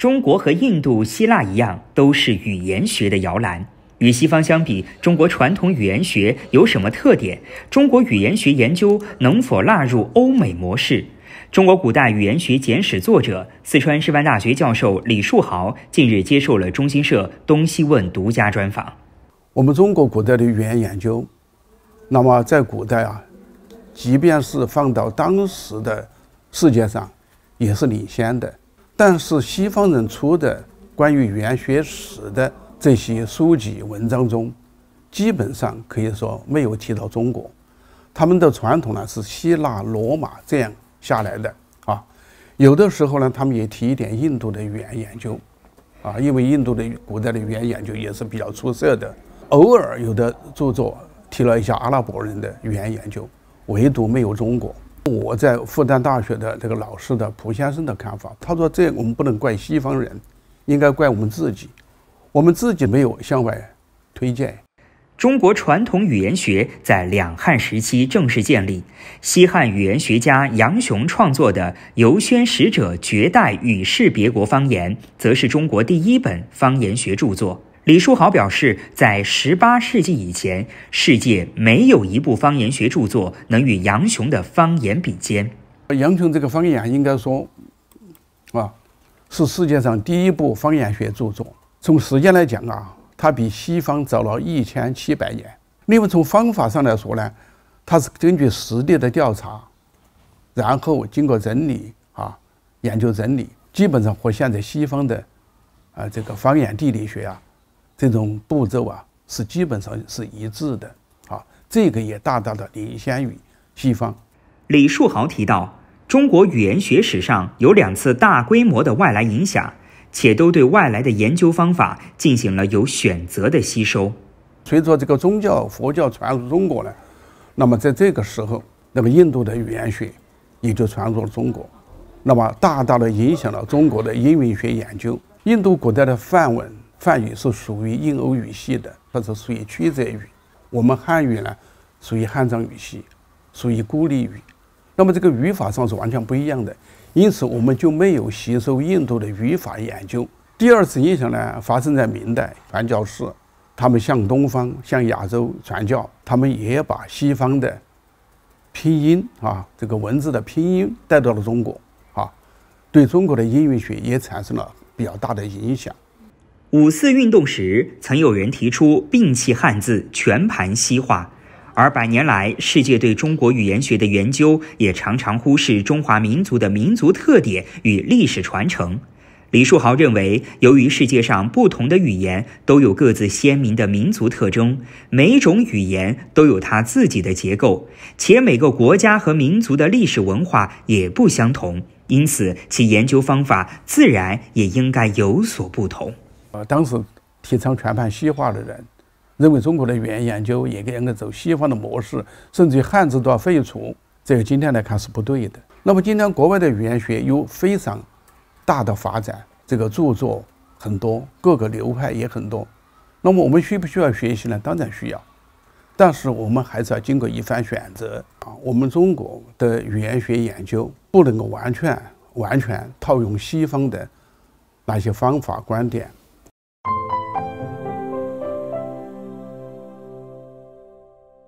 中国和印度、希腊一样，都是语言学的摇篮。与西方相比，中国传统语言学有什么特点？中国语言学研究能否纳入欧美模式？中国古代语言学简史作者、四川师范大学教授李树豪近日接受了中新社《东西问》独家专访。我们中国古代的语言研究，那么在古代啊，即便是放到当时的世界上，也是领先的。但是西方人出的关于语言学史的这些书籍文章中，基本上可以说没有提到中国，他们的传统呢是希腊罗马这样下来的啊，有的时候呢他们也提一点印度的语言研究，啊，因为印度的古代的语言研究也是比较出色的，偶尔有的著作提了一下阿拉伯人的语言研究，唯独没有中国。我在复旦大学的这个老师的蒲先生的看法，他说：“这我们不能怪西方人，应该怪我们自己，我们自己没有向外推荐。”中国传统语言学在两汉时期正式建立，西汉语言学家杨雄创作的《游宣使者绝代与世别国方言》，则是中国第一本方言学著作。李书豪表示，在十八世纪以前，世界没有一部方言学著作能与杨雄的方言比肩。杨雄这个方言应该说，啊，是世界上第一部方言学著作。从时间来讲啊，它比西方早了一千七百年。另外，从方法上来说呢，它是根据实地的调查，然后经过整理啊，研究整理，基本上和现在西方的，啊，这个方言地理学啊。这种步骤啊，是基本上是一致的啊，这个也大大的领先于西方。李树豪提到，中国语言学史上有两次大规模的外来影响，且都对外来的研究方法进行了有选择的吸收。随着这个宗教佛教传入中国呢，那么在这个时候，那么印度的语言学也就传入了中国，那么大大的影响了中国的音韵学研究。印度古代的梵文。梵语是属于印欧语系的，它是属于曲折语。我们汉语呢，属于汉藏语系，属于孤立语。那么这个语法上是完全不一样的，因此我们就没有吸收印度的语法研究。第二次影响呢，发生在明代传教士，他们向东方、向亚洲传教，他们也把西方的拼音啊，这个文字的拼音带到了中国啊，对中国的音韵学也产生了比较大的影响。五四运动时，曾有人提出摒弃汉字，全盘西化。而百年来，世界对中国语言学的研究也常常忽视中华民族的民族特点与历史传承。李树豪认为，由于世界上不同的语言都有各自鲜明的民族特征，每种语言都有它自己的结构，且每个国家和民族的历史文化也不相同，因此其研究方法自然也应该有所不同。呃，当时提倡全盘西化的人，认为中国的语言研究也应该走西方的模式，甚至于汉字都要废除。这个今天来看是不对的。那么今天国外的语言学有非常大的发展，这个著作很多，各个流派也很多。那么我们需不需要学习呢？当然需要，但是我们还是要经过一番选择啊。我们中国的语言学研究不能够完全完全套用西方的那些方法观点。